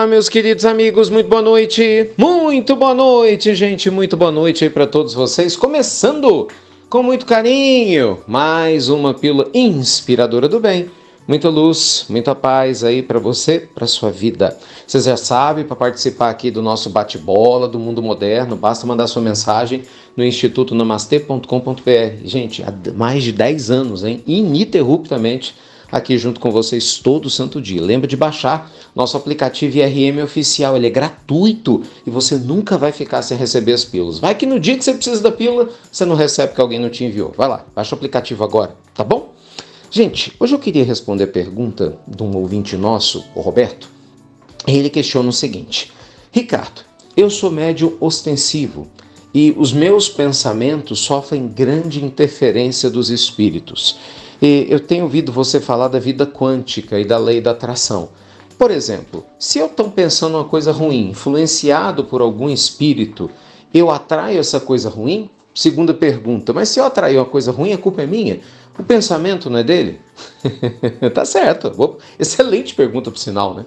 Olá, meus queridos amigos, muito boa noite. Muito boa noite, gente. Muito boa noite aí para todos vocês. Começando com muito carinho, mais uma pílula inspiradora do bem. Muita luz, muita paz aí para você, para sua vida. Você já sabe, para participar aqui do nosso bate-bola do mundo moderno, basta mandar sua mensagem no instituto namastê.com.br. Gente, há mais de 10 anos, hein? Ininterruptamente aqui junto com vocês todo santo dia. Lembra de baixar nosso aplicativo IRM oficial, ele é gratuito e você nunca vai ficar sem receber as pílulas. Vai que no dia que você precisa da pílula, você não recebe porque alguém não te enviou. Vai lá, baixa o aplicativo agora, tá bom? Gente, hoje eu queria responder a pergunta de um ouvinte nosso, o Roberto. Ele questiona o seguinte: Ricardo, eu sou médio ostensivo e os meus pensamentos sofrem grande interferência dos espíritos. E eu tenho ouvido você falar da vida quântica e da lei da atração. Por exemplo, se eu estou pensando uma coisa ruim, influenciado por algum espírito, eu atraio essa coisa ruim? Segunda pergunta, mas se eu atrair uma coisa ruim, a culpa é minha? O pensamento não é dele? tá certo. Excelente pergunta, por sinal, né?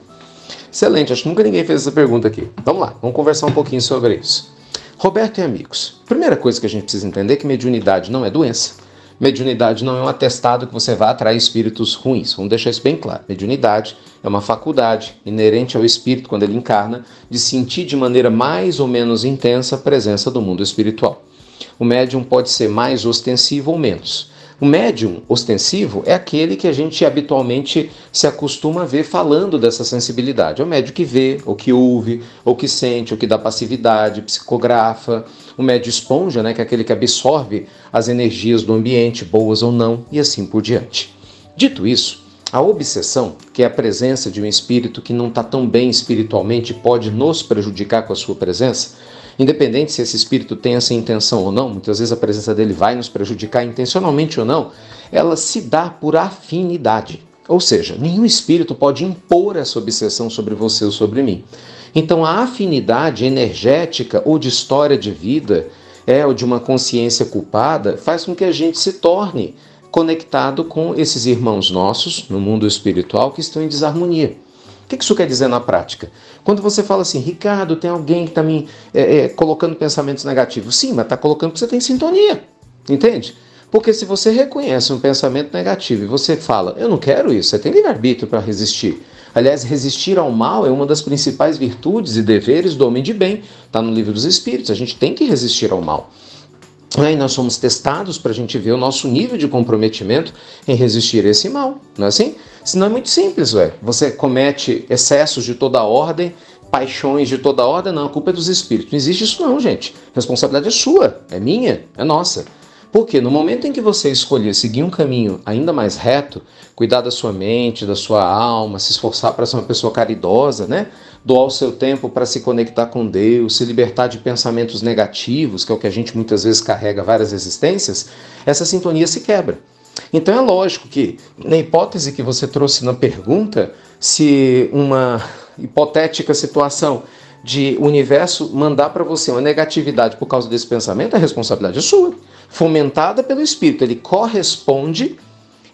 Excelente, acho que nunca ninguém fez essa pergunta aqui. Vamos lá, vamos conversar um pouquinho sobre isso. Roberto e amigos, primeira coisa que a gente precisa entender é que mediunidade não é doença. Mediunidade não é um atestado que você vá atrair espíritos ruins. Vamos deixar isso bem claro. Mediunidade é uma faculdade inerente ao espírito, quando ele encarna, de sentir de maneira mais ou menos intensa a presença do mundo espiritual. O médium pode ser mais ostensivo ou menos. O médium ostensivo é aquele que a gente habitualmente se acostuma a ver falando dessa sensibilidade. É o médium que vê, ou que ouve, ou que sente, ou que dá passividade, psicografa. O médium esponja, né, que é aquele que absorve as energias do ambiente, boas ou não, e assim por diante. Dito isso, a obsessão, que é a presença de um espírito que não está tão bem espiritualmente, pode nos prejudicar com a sua presença, Independente se esse espírito tem essa intenção ou não, muitas vezes a presença dele vai nos prejudicar intencionalmente ou não, ela se dá por afinidade. Ou seja, nenhum espírito pode impor essa obsessão sobre você ou sobre mim. Então, a afinidade energética ou de história de vida, é, ou de uma consciência culpada, faz com que a gente se torne conectado com esses irmãos nossos no mundo espiritual que estão em desarmonia que isso quer dizer na prática? Quando você fala assim, Ricardo, tem alguém que está me é, é, colocando pensamentos negativos. Sim, mas está colocando porque você tem sintonia, entende? Porque se você reconhece um pensamento negativo e você fala, eu não quero isso, você tem livre-arbítrio para resistir. Aliás, resistir ao mal é uma das principais virtudes e deveres do homem de bem. Está no livro dos Espíritos, a gente tem que resistir ao mal. Aí né? nós somos testados para a gente ver o nosso nível de comprometimento em resistir a esse mal, não é assim? Senão é muito simples, ué. Você comete excessos de toda ordem, paixões de toda ordem, não, a culpa é dos espíritos. Não existe isso não, gente. A responsabilidade é sua, é minha, é nossa. Porque no momento em que você escolher seguir um caminho ainda mais reto, cuidar da sua mente, da sua alma, se esforçar para ser uma pessoa caridosa, né? Doar o seu tempo para se conectar com Deus, se libertar de pensamentos negativos, que é o que a gente muitas vezes carrega várias existências, essa sintonia se quebra. Então é lógico que, na hipótese que você trouxe na pergunta, se uma hipotética situação de universo mandar para você uma negatividade por causa desse pensamento, a responsabilidade é sua fomentada pelo Espírito. Ele corresponde,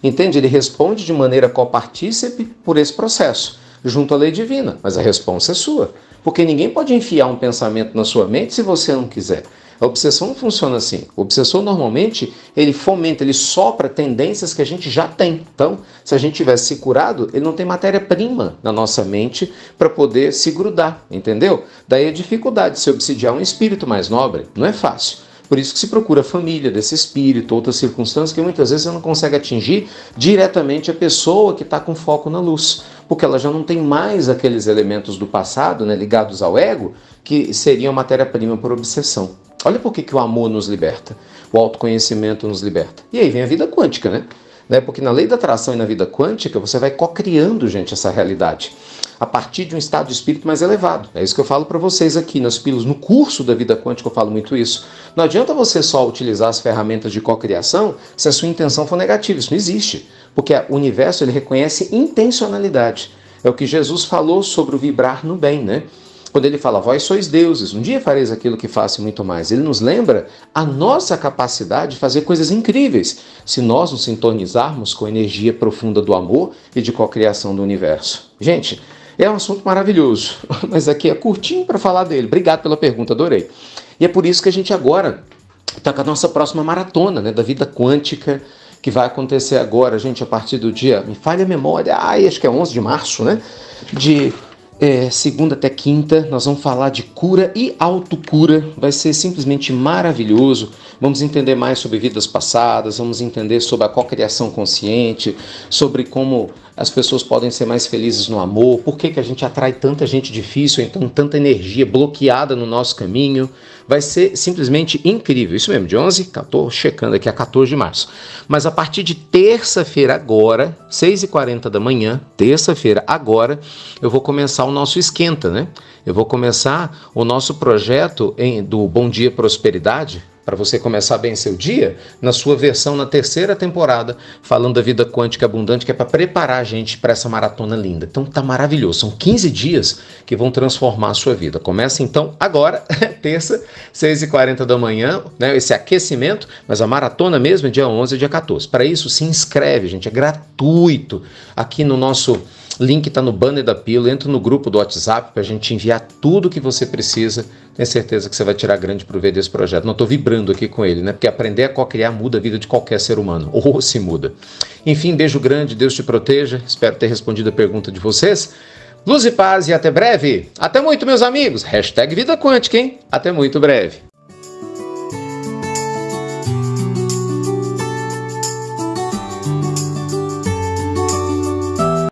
entende? Ele responde de maneira copartícipe por esse processo, junto à lei divina. Mas a resposta é sua, porque ninguém pode enfiar um pensamento na sua mente se você não quiser. A obsessão não funciona assim. O obsessor normalmente ele fomenta, ele sopra tendências que a gente já tem. Então, se a gente tivesse se curado, ele não tem matéria-prima na nossa mente para poder se grudar, entendeu? Daí a dificuldade de se obsidiar um espírito mais nobre. Não é fácil. Por isso que se procura a família desse espírito, outras circunstâncias que muitas vezes você não consegue atingir diretamente a pessoa que está com foco na luz, porque ela já não tem mais aqueles elementos do passado, né, ligados ao ego, que seriam matéria-prima por obsessão. Olha por que, que o amor nos liberta, o autoconhecimento nos liberta. E aí vem a vida quântica, né? né porque na lei da atração e na vida quântica você vai co-criando, gente, essa realidade a partir de um estado de espírito mais elevado. É isso que eu falo para vocês aqui nas pílulas. No curso da vida quântica eu falo muito isso. Não adianta você só utilizar as ferramentas de cocriação se a sua intenção for negativa. Isso não existe. Porque o universo ele reconhece intencionalidade. É o que Jesus falou sobre o vibrar no bem, né? Quando ele fala, vós sois deuses, um dia fareis aquilo que faço e muito mais. Ele nos lembra a nossa capacidade de fazer coisas incríveis, se nós nos sintonizarmos com a energia profunda do amor e de cocriação do universo. Gente, é um assunto maravilhoso, mas aqui é curtinho para falar dele. Obrigado pela pergunta, adorei. E é por isso que a gente agora está com a nossa próxima maratona né, da vida quântica, que vai acontecer agora, gente, a partir do dia, me falha a memória, ai, acho que é 11 de março, né? De é, segunda até quinta, nós vamos falar de cura e autocura. Vai ser simplesmente maravilhoso. Vamos entender mais sobre vidas passadas, vamos entender sobre a cocriação consciente, sobre como as pessoas podem ser mais felizes no amor, por que, que a gente atrai tanta gente difícil, então tanta energia bloqueada no nosso caminho. Vai ser simplesmente incrível. Isso mesmo, de 11, 14, checando aqui a 14 de março. Mas a partir de terça-feira agora, 6h40 da manhã, terça-feira agora, eu vou começar o nosso esquenta, né? Eu vou começar o nosso projeto em, do Bom Dia Prosperidade, para você começar bem seu dia, na sua versão na terceira temporada, falando da vida quântica abundante, que é para preparar a gente para essa maratona linda. Então tá maravilhoso. São 15 dias que vão transformar a sua vida. Começa então agora, terça, 6h40 da manhã, né, esse aquecimento, mas a maratona mesmo é dia 11 e é dia 14. Para isso, se inscreve, gente, é gratuito aqui no nosso Link está no banner da pílula, entra no grupo do WhatsApp para a gente enviar tudo que você precisa. Tenho certeza que você vai tirar grande proveito desse projeto. Não estou vibrando aqui com ele, né? Porque aprender a co-criar muda a vida de qualquer ser humano, ou se muda. Enfim, beijo grande, Deus te proteja. Espero ter respondido a pergunta de vocês. Luz e paz e até breve. Até muito, meus amigos. Hashtag Vida Quântica, hein? Até muito breve.